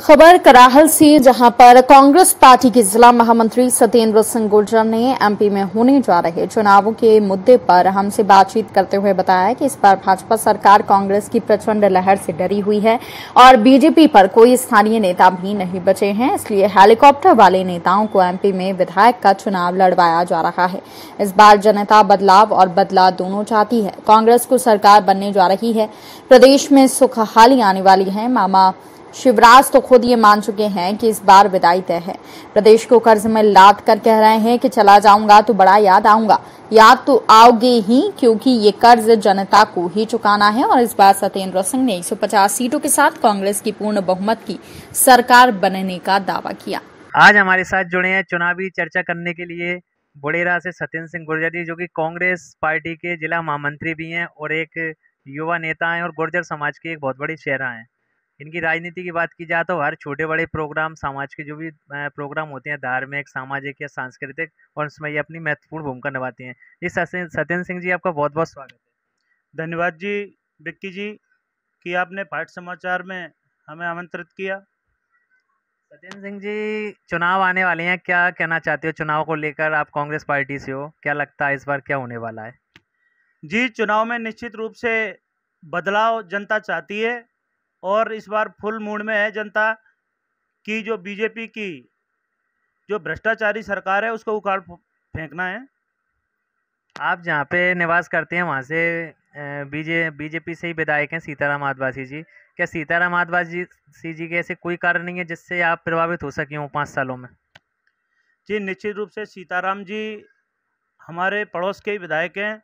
खबर कराहल से जहां पर कांग्रेस पार्टी के जिला महामंत्री सत्येंद्र सिंह गुर्जर ने एमपी में होने जा रहे चुनावों के मुद्दे पर हमसे बातचीत करते हुए बताया कि इस बार भाजपा सरकार कांग्रेस की प्रचंड लहर से डरी हुई है और बीजेपी पर कोई स्थानीय नेता भी नहीं बचे हैं इसलिए हेलीकॉप्टर वाले नेताओं को एमपी में विधायक का चुनाव लड़वाया जा रहा है इस बार जनता बदलाव और बदलाव दोनों चाहती है कांग्रेस को सरकार बनने जा रही है प्रदेश में सुखहाली आने वाली है मामा शिवराज तो खुद ये मान चुके हैं कि इस बार विदाई तय है प्रदेश को कर्ज में लाद कर कह रहे हैं कि चला जाऊंगा तो बड़ा याद आऊंगा याद तो आओगे ही क्योंकि ये कर्ज जनता को ही चुकाना है और इस बार सत्येंद्र सिंह ने 150 सीटों के साथ कांग्रेस की पूर्ण बहुमत की सरकार बनने का दावा किया आज हमारे साथ जुड़े हैं चुनावी चर्चा करने के लिए बुढ़ेरा से सत्येंद्र सिंह गुर्जर जी जो कि कांग्रेस पार्टी के जिला महामंत्री भी हैं और एक युवा नेता हैं और गुर्जर समाज के एक बहुत बड़ी चेहरा हैं इनकी राजनीति की बात की जाए तो हर छोटे बड़े प्रोग्राम समाज के जो भी प्रोग्राम होते हैं धार्मिक सामाजिक या सांस्कृतिक और उसमें ये अपनी महत्वपूर्ण भूमिका निभाती हैं जी सत्येंद्र सिंह जी आपका बहुत बहुत स्वागत है धन्यवाद जी विक्की जी कि आपने पाठ समाचार में हमें आमंत्रित किया सत्येंद्र सिंह जी चुनाव आने वाले हैं क्या कहना चाहते हो चुनाव को लेकर आप कांग्रेस पार्टी से हो क्या लगता है इस बार क्या होने वाला है जी चुनाव में निश्चित रूप से बदलाव जनता चाहती है और इस बार फुल मूड में है जनता कि जो बीजेपी की जो भ्रष्टाचारी सरकार है उसको उखाड़ फेंकना है आप जहाँ पे निवास करते हैं वहाँ से बीजे बीजेपी से ही विधायक हैं सीताराम आदवासी जी क्या सीताराम आदवासी जी जी के ऐसे कोई कारण नहीं है जिससे आप प्रभावित हो सके हों पाँच सालों में जी निश्चित रूप से सीताराम जी हमारे पड़ोस के विधायक हैं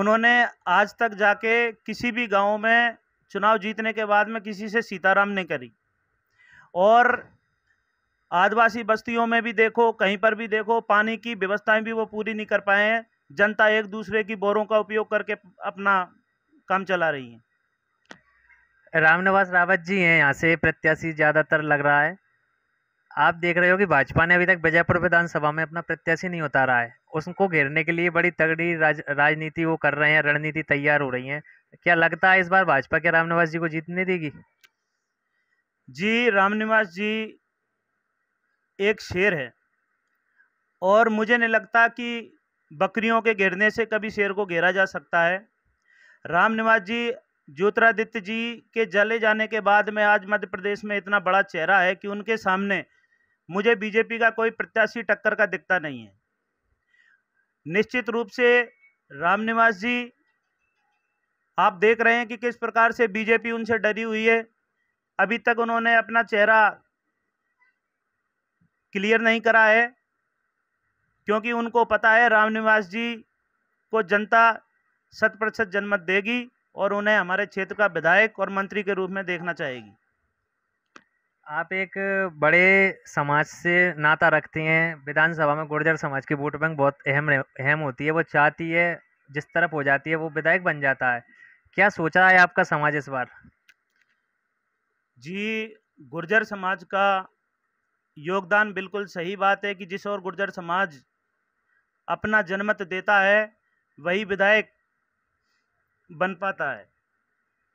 उन्होंने आज तक जाके किसी भी गांव में चुनाव जीतने के बाद में किसी से सीताराम ने करी और आदिवासी बस्तियों में भी देखो कहीं पर भी देखो पानी की व्यवस्थाएं भी वो पूरी नहीं कर पाए हैं जनता एक दूसरे की बोरों का उपयोग करके अपना काम चला रही है रामनिवास रावत जी हैं यहाँ से प्रत्याशी ज़्यादातर लग रहा है आप देख रहे हो कि भाजपा ने अभी तक बीजापुर विधानसभा में अपना प्रत्याशी नहीं उतारा है उसको घेरने के लिए बड़ी तगड़ी राज, राजनीति वो कर रहे हैं रणनीति तैयार हो रही है क्या लगता है इस बार भाजपा के रामनिवास जी को जीतने देगी जी रामनिवास जी एक शेर है और मुझे नहीं लगता कि बकरियों के घेरने से कभी शेर को घेरा जा सकता है रामनिवास जी ज्योतिरादित्य जी के जले जाने के बाद में आज मध्य प्रदेश में इतना बड़ा चेहरा है कि उनके सामने मुझे बीजेपी का कोई प्रत्याशी टक्कर का दिखता नहीं है निश्चित रूप से राम निवास जी आप देख रहे हैं कि किस प्रकार से बीजेपी उनसे डरी हुई है अभी तक उन्होंने अपना चेहरा क्लियर नहीं करा है क्योंकि उनको पता है राम निवास जी को जनता शत प्रतिशत जनमत देगी और उन्हें हमारे क्षेत्र का विधायक और मंत्री के रूप में देखना चाहेगी आप एक बड़े समाज से नाता रखते हैं विधानसभा में गुर्जर समाज की वोट बैंक बहुत अहम अहम होती है वो चाहती है जिस तरफ हो जाती है वो विधायक बन जाता है क्या सोचा है आपका समाज इस बार जी गुर्जर समाज का योगदान बिल्कुल सही बात है कि जिस और गुर्जर समाज अपना जनमत देता है वही विधायक बन पाता है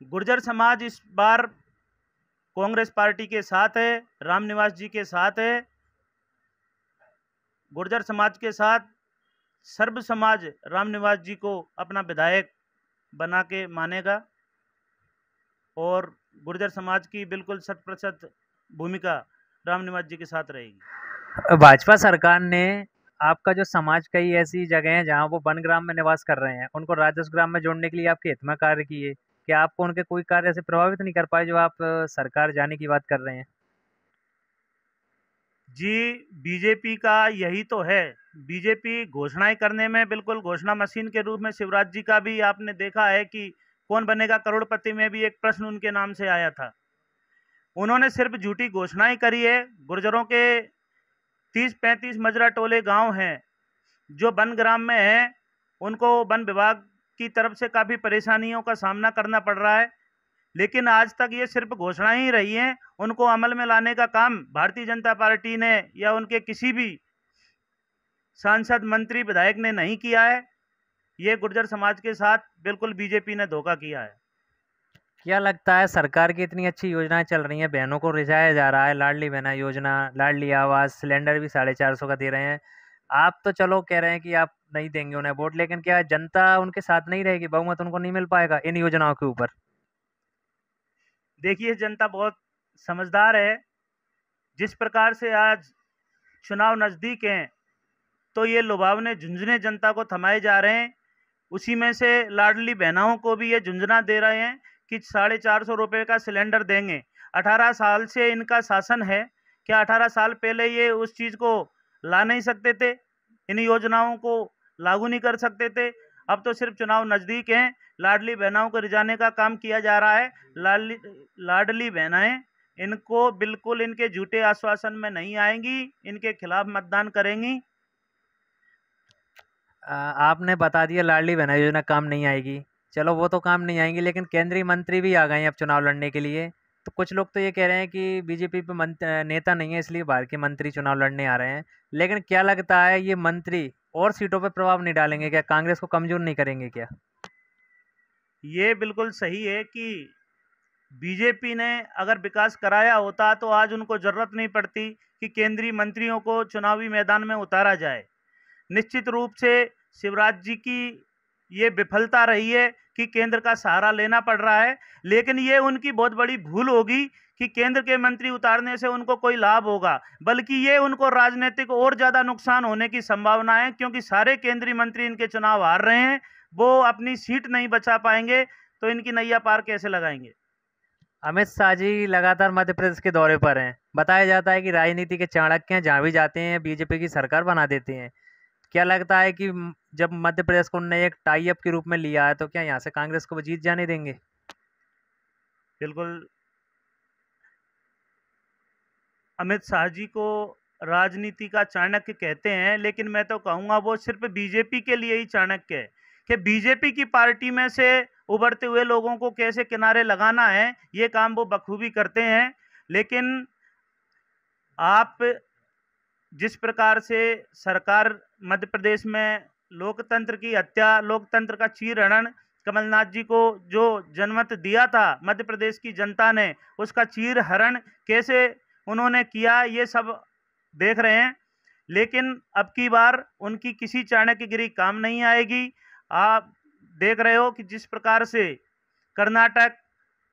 गुर्जर समाज इस बार कांग्रेस पार्टी के साथ है रामनिवास जी के साथ है गुर्जर समाज के साथ सर्व समाज रामनिवास जी को अपना विधायक बना के मानेगा और गुर्जर समाज की बिल्कुल शत प्रतिशत भूमिका रामनिवास जी के साथ रहेगी भाजपा सरकार ने आपका जो समाज कई ऐसी जगह है जहां वो वन ग्राम में निवास कर रहे हैं उनको राजस्व ग्राम में जोड़ने के लिए आपके हित में कार्य किए क्या आपको उनके कोई कार्य से प्रभावित नहीं कर पाए जो आप सरकार जाने की बात कर रहे हैं जी बीजेपी का यही तो है बीजेपी घोषणाएं करने में बिल्कुल घोषणा मशीन के रूप में शिवराज जी का भी आपने देखा है कि कौन बनेगा करोड़पति में भी एक प्रश्न उनके नाम से आया था उन्होंने सिर्फ झूठी घोषणाएं करी है गुर्जरों के तीस पैंतीस मजरा टोले गांव हैं जो वन ग्राम में हैं उनको वन विभाग की तरफ से काफ़ी परेशानियों का सामना करना पड़ रहा है लेकिन आज तक ये सिर्फ घोषणाएं ही रही हैं उनको अमल में लाने का काम भारतीय जनता पार्टी ने या उनके किसी भी सांसद मंत्री विधायक ने नहीं किया है ये गुर्जर समाज के साथ बिल्कुल बीजेपी ने धोखा किया है क्या लगता है सरकार की इतनी अच्छी योजनाएं चल रही हैं बहनों को रिझाया जा रहा है लाडली बहना योजना लाडली आवास सिलेंडर भी साढ़े चार सौ का दे रहे हैं आप तो चलो कह रहे हैं कि आप नहीं देंगे उन्हें वोट लेकिन क्या जनता उनके साथ नहीं रहेगी बहुमत उनको नहीं मिल पाएगा इन योजनाओं के ऊपर देखिए जनता बहुत समझदार है जिस प्रकार से आज चुनाव नज़दीक हैं तो ये लुभावने झुंझुने जनता को थमाए जा रहे हैं उसी में से लाडली बहनाओं को भी ये झुंझुना दे रहे हैं कि साढ़े चार सौ रुपये का सिलेंडर देंगे अठारह साल से इनका शासन है क्या अठारह साल पहले ये उस चीज़ को ला नहीं सकते थे इन योजनाओं को लागू नहीं कर सकते थे अब तो सिर्फ चुनाव नज़दीक हैं लाडली बहनाओं को रिझाने का काम किया जा रहा है लाडली लाडली बहनाएँ इनको बिल्कुल इनके झूठे आश्वासन में नहीं आएंगी इनके खिलाफ मतदान करेंगी आपने बता दिया लाडली बहना योजना काम नहीं आएगी चलो वो तो काम नहीं आएंगी लेकिन केंद्रीय मंत्री भी आ गए हैं अब चुनाव लड़ने के लिए तो कुछ लोग तो ये कह रहे हैं कि बीजेपी पे नेता नहीं है इसलिए बाहर के मंत्री चुनाव लड़ने आ रहे हैं लेकिन क्या लगता है ये मंत्री और सीटों पर प्रभाव नहीं डालेंगे क्या कांग्रेस को कमजोर नहीं करेंगे क्या ये बिल्कुल सही है कि बीजेपी ने अगर विकास कराया होता तो आज उनको जरूरत नहीं पड़ती कि केंद्रीय मंत्रियों को चुनावी मैदान में उतारा जाए निश्चित रूप से शिवराज जी की ये विफलता रही है कि केंद्र का सहारा लेना पड़ रहा है लेकिन ये उनकी बहुत बड़ी भूल होगी कि केंद्र के मंत्री उतारने से उनको कोई लाभ होगा बल्कि ये उनको राजनीतिक और ज़्यादा नुकसान होने की संभावना है क्योंकि सारे केंद्रीय मंत्री इनके चुनाव हार रहे हैं वो अपनी सीट नहीं बचा पाएंगे तो इनकी नैया पार कैसे लगाएंगे अमित शाह जी लगातार मध्य प्रदेश के दौरे पर हैं बताया जाता है कि राजनीति के चाणक्य हैं जहाँ भी जाते हैं बीजेपी की सरकार बना देते हैं क्या लगता है कि जब मध्य प्रदेश को उन्होंने एक टाई अप के रूप में लिया है तो क्या यहाँ से कांग्रेस को जीत जाने देंगे बिल्कुल अमित शाह जी को राजनीति का चाणक्य कहते हैं लेकिन मैं तो कहूँगा वो सिर्फ बीजेपी के लिए ही चाणक्य है कि बीजेपी की पार्टी में से उभरते हुए लोगों को कैसे किनारे लगाना है ये काम वो बखूबी करते हैं लेकिन आप जिस प्रकार से सरकार मध्य प्रदेश में लोकतंत्र की हत्या लोकतंत्र का चीरहरण कमलनाथ जी को जो जनमत दिया था मध्य प्रदेश की जनता ने उसका चीरहरण कैसे उन्होंने किया ये सब देख रहे हैं लेकिन अब की बार उनकी किसी चाणक्यगिरी काम नहीं आएगी आप देख रहे हो कि जिस प्रकार से कर्नाटक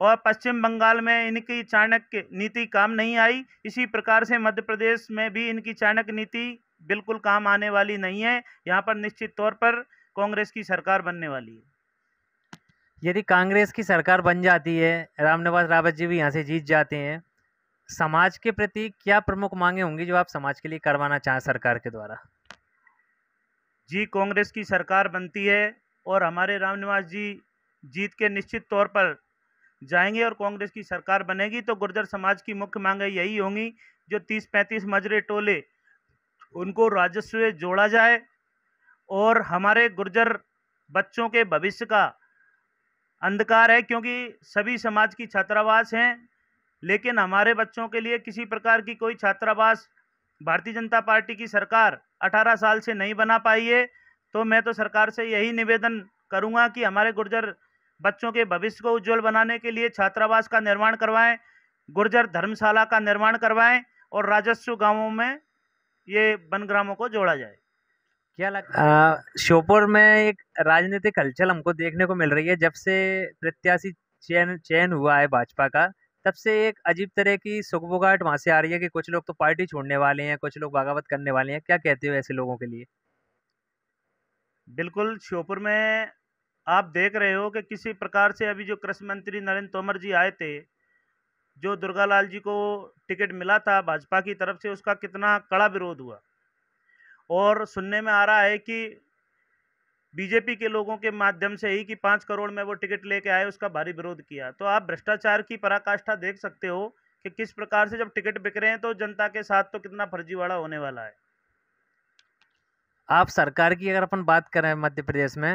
और पश्चिम बंगाल में इनकी चाणक्य नीति काम नहीं आई इसी प्रकार से मध्य प्रदेश में भी इनकी चाणक्य नीति बिल्कुल काम आने वाली नहीं है यहाँ पर निश्चित तौर पर कांग्रेस की सरकार बनने वाली है यदि कांग्रेस की सरकार बन जाती है रामनिवास रावत जी भी यहाँ से जीत जाते हैं समाज के प्रति क्या प्रमुख मांगे होंगी जो आप समाज के लिए करवाना चाहें सरकार के द्वारा जी कांग्रेस की सरकार बनती है और हमारे रामनिवास जी जीत के निश्चित तौर पर जाएंगे और कांग्रेस की सरकार बनेगी तो गुर्जर समाज की मुख्य मांगें यही होंगी जो तीस पैंतीस मजरे टोले उनको राजस्व से जोड़ा जाए और हमारे गुर्जर बच्चों के भविष्य का अंधकार है क्योंकि सभी समाज की छात्रावास हैं लेकिन हमारे बच्चों के लिए किसी प्रकार की कोई छात्रावास भारतीय जनता पार्टी की सरकार 18 साल से नहीं बना पाई है तो मैं तो सरकार से यही निवेदन करूँगा कि हमारे गुर्जर बच्चों के भविष्य को उज्जवल बनाने के लिए छात्रावास का निर्माण करवाएं गुर्जर धर्मशाला का निर्माण करवाएं और राजस्व गांवों में ये ग्रामों को जोड़ा जाए क्या है श्योपुर में एक राजनीतिक हलचल हमको देखने को मिल रही है जब से प्रत्याशी चयन चयन हुआ है भाजपा का तब से एक अजीब तरह की सुखबुगाट वहाँ से आ रही है कि कुछ लोग तो पार्टी छोड़ने वाले हैं कुछ लोग बगावत करने वाले हैं क्या कहते हो ऐसे लोगों के लिए बिल्कुल श्योपुर में आप देख रहे हो कि किसी प्रकार से अभी जो कृषि मंत्री नरेंद्र तोमर जी आए थे जो दुर्गा लाल जी को टिकट मिला था भाजपा की तरफ से उसका कितना कड़ा विरोध हुआ और सुनने में आ रहा है कि बीजेपी के लोगों के माध्यम से ही कि पाँच करोड़ में वो टिकट लेके आए उसका भारी विरोध किया तो आप भ्रष्टाचार की पराकाष्ठा देख सकते हो कि किस प्रकार से जब टिकट बिक रहे हैं तो जनता के साथ तो कितना फर्जीवाड़ा होने वाला है आप सरकार की अगर अपन बात करें मध्य प्रदेश में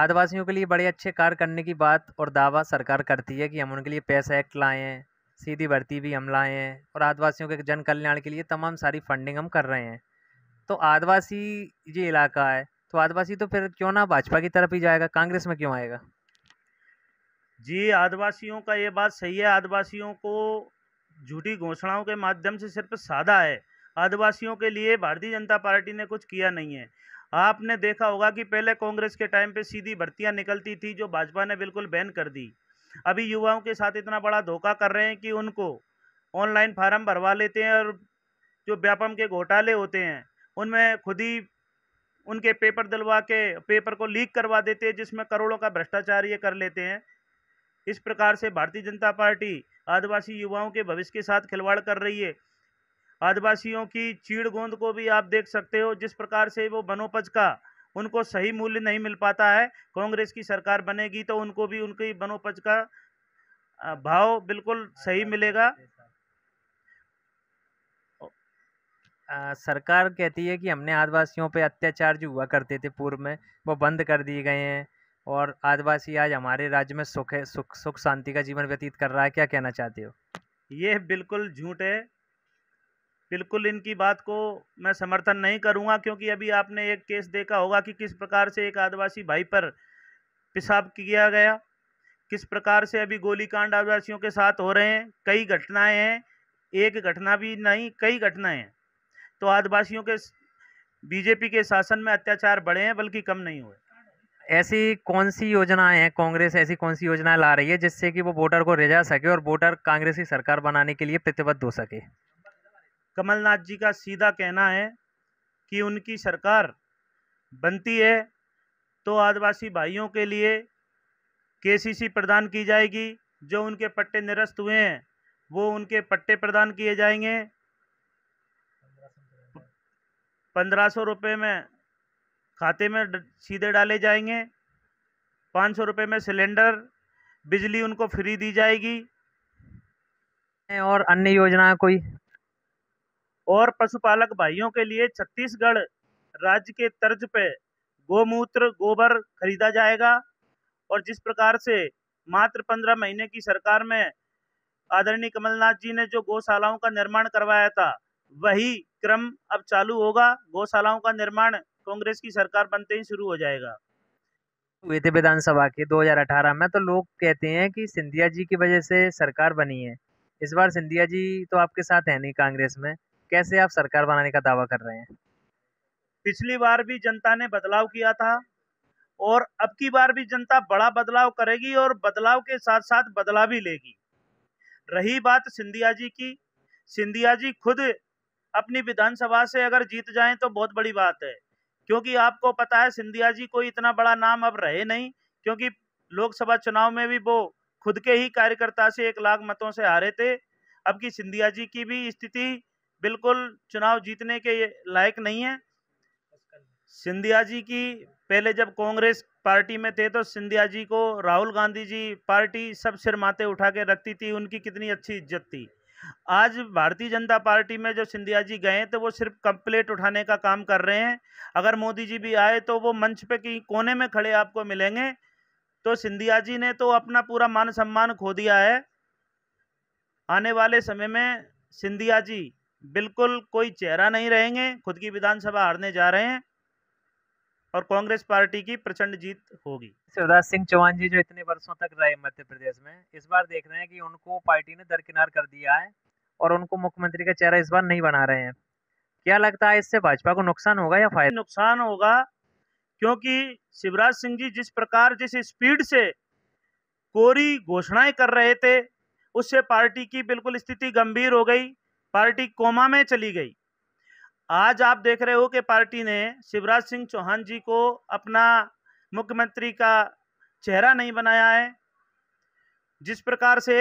आदिवासियों के लिए बड़े अच्छे कार्य करने की बात और दावा सरकार करती है कि हम उनके लिए पैसा एक्ट लाए हैं सीधी भर्ती भी हम लाए हैं और आदिवासियों के जन कल्याण के लिए तमाम सारी फंडिंग हम कर रहे हैं तो आदिवासी ये इलाका है तो आदिवासी तो फिर क्यों ना भाजपा की तरफ ही जाएगा कांग्रेस में क्यों आएगा जी आदिवासियों का ये बात सही है आदिवासियों को झूठी घोषणाओं के माध्यम से सिर्फ साधा है आदिवासियों के लिए भारतीय जनता पार्टी ने कुछ किया नहीं है आपने देखा होगा कि पहले कांग्रेस के टाइम पे सीधी भर्तियां निकलती थी जो भाजपा ने बिल्कुल बैन कर दी अभी युवाओं के साथ इतना बड़ा धोखा कर रहे हैं कि उनको ऑनलाइन फार्म भरवा लेते हैं और जो व्यापम के घोटाले होते हैं उनमें खुद ही उनके पेपर दिलवा के पेपर को लीक करवा देते हैं जिसमें करोड़ों का भ्रष्टाचार ये कर लेते हैं इस प्रकार से भारतीय जनता पार्टी आदिवासी युवाओं के भविष्य के साथ खिलवाड़ कर रही है आदिवासियों की चीड़ गोंद को भी आप देख सकते हो जिस प्रकार से वो बनोपज का उनको सही मूल्य नहीं मिल पाता है कांग्रेस की सरकार बनेगी तो उनको भी उनकी बनोपज का भाव बिल्कुल सही मिलेगा आ, सरकार कहती है कि हमने आदिवासियों पे अत्याचार जो हुआ करते थे पूर्व में वो बंद कर दिए गए हैं और आदिवासी आज हमारे राज्य में सुख सुख सुख शांति का जीवन व्यतीत कर रहा है क्या कहना चाहते हो ये बिल्कुल झूठ है बिल्कुल इनकी बात को मैं समर्थन नहीं करूंगा क्योंकि अभी आपने एक केस देखा होगा कि किस प्रकार से एक आदिवासी भाई पर पेशाब किया गया किस प्रकार से अभी गोलीकांड आदिवासियों के साथ हो रहे हैं कई घटनाएं हैं एक घटना भी नहीं कई घटनाएं हैं तो आदिवासियों के बीजेपी के शासन में अत्याचार बढ़े हैं बल्कि कम नहीं हुए ऐसी कौन सी योजनाएं हैं कांग्रेस ऐसी कौन सी योजनाएं ला रही है जिससे कि वो वोटर को रिझा सके और वोटर कांग्रेस की सरकार बनाने के लिए प्रतिबद्ध हो सके कमलनाथ जी का सीधा कहना है कि उनकी सरकार बनती है तो आदिवासी भाइयों के लिए केसीसी प्रदान की जाएगी जो उनके पट्टे निरस्त हुए हैं वो उनके पट्टे प्रदान किए जाएंगे पंद्रह सौ रुपये में खाते में सीधे डाले जाएंगे पाँच सौ रुपये में सिलेंडर बिजली उनको फ्री दी जाएगी और अन्य योजनाएं कोई और पशुपालक भाइयों के लिए छत्तीसगढ़ राज्य के तर्ज पे गोमूत्र गोबर खरीदा जाएगा और जिस प्रकार से मात्र पंद्रह महीने की सरकार में आदरणीय कमलनाथ जी ने जो गौशालाओं का निर्माण करवाया था वही क्रम अब चालू होगा गौशालाओं का निर्माण कांग्रेस की सरकार बनते ही शुरू हो जाएगा हुए थे विधानसभा के 2018 में तो लोग कहते हैं कि सिंधिया जी की वजह से सरकार बनी है इस बार सिंधिया जी तो आपके साथ है नहीं कांग्रेस में कैसे आप सरकार बनाने का दावा कर रहे हैं पिछली बार भी जनता ने बदलाव किया था और अब की बार भी जनता बड़ा बदलाव करेगी और बदलाव के साथ साथ बदलाव भी लेगी रही बात सिंधिया जी की सिंधिया जी खुद अपनी विधानसभा से अगर जीत जाएं तो बहुत बड़ी बात है क्योंकि आपको पता है सिंधिया जी कोई इतना बड़ा नाम अब रहे नहीं क्योंकि लोकसभा चुनाव में भी वो खुद के ही कार्यकर्ता से एक लाख मतों से हारे थे अब की सिंधिया जी की भी स्थिति बिल्कुल चुनाव जीतने के लायक नहीं है सिंधिया जी की पहले जब कांग्रेस पार्टी में थे तो सिंधिया जी को राहुल गांधी जी पार्टी सब सिर माते उठा के रखती थी उनकी कितनी अच्छी इज्जत थी आज भारतीय जनता पार्टी में जो सिंधिया जी गए तो वो सिर्फ कंप्लेट उठाने का काम कर रहे हैं अगर मोदी जी भी आए तो वो मंच पे कहीं कोने में खड़े आपको मिलेंगे तो सिंधिया जी ने तो अपना पूरा मान सम्मान खो दिया है आने वाले समय में सिंधिया जी बिल्कुल कोई चेहरा नहीं रहेंगे खुद की विधानसभा हारने जा रहे हैं और कांग्रेस पार्टी की प्रचंड जीत होगी शिवराज सिंह चौहान जी जो इतने वर्षों तक रहे मध्य प्रदेश में इस बार देख रहे हैं कि उनको पार्टी ने दरकिनार कर दिया है और उनको मुख्यमंत्री का चेहरा इस बार नहीं बना रहे हैं क्या लगता है इससे भाजपा को नुकसान होगा या फायदा नुकसान होगा क्योंकि शिवराज सिंह जी जिस प्रकार जिस स्पीड से कोरी घोषणाएं कर रहे थे उससे पार्टी की बिल्कुल स्थिति गंभीर हो गई पार्टी कोमा में चली गई आज आप देख रहे हो कि पार्टी ने शिवराज सिंह चौहान जी को अपना मुख्यमंत्री का चेहरा नहीं बनाया है जिस प्रकार से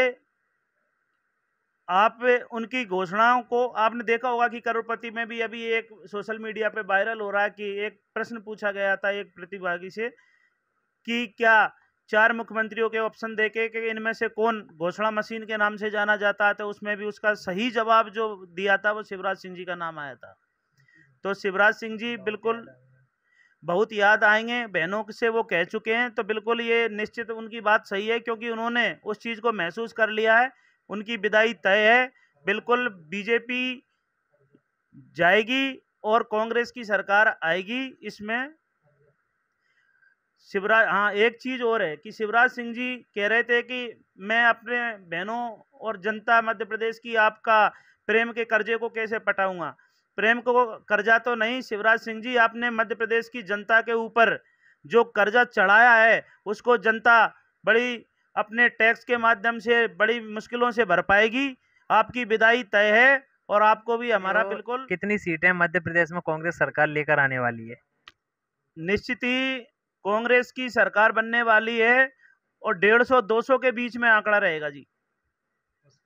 आप उनकी घोषणाओं को आपने देखा होगा कि करोड़पति में भी अभी एक सोशल मीडिया पे वायरल हो रहा है कि एक प्रश्न पूछा गया था एक प्रतिभागी से कि क्या चार मुख्यमंत्रियों के ऑप्शन देके कि इनमें से कौन घोषणा मशीन के नाम से जाना जाता है तो उसमें भी उसका सही जवाब जो दिया था वो शिवराज सिंह जी का नाम आया था तो शिवराज सिंह जी बिल्कुल बहुत याद आएंगे बहनों से वो कह चुके हैं तो बिल्कुल ये निश्चित उनकी बात सही है क्योंकि उन्होंने उस चीज़ को महसूस कर लिया है उनकी विदाई तय है बिल्कुल बीजेपी जाएगी और कांग्रेस की सरकार आएगी इसमें शिवराज हाँ एक चीज़ और है कि शिवराज सिंह जी कह रहे थे कि मैं अपने बहनों और जनता मध्य प्रदेश की आपका प्रेम के कर्जे को कैसे पटाऊंगा प्रेम को कर्जा तो नहीं शिवराज सिंह जी आपने मध्य प्रदेश की जनता के ऊपर जो कर्जा चढ़ाया है उसको जनता बड़ी अपने टैक्स के माध्यम से बड़ी मुश्किलों से भर पाएगी आपकी विदाई तय है और आपको भी हमारा बिल्कुल कितनी सीटें मध्य प्रदेश में कांग्रेस सरकार लेकर आने वाली है निश्चित ही कांग्रेस की सरकार बनने वाली है और डेढ़ सौ दो सौ के बीच में आंकड़ा रहेगा जी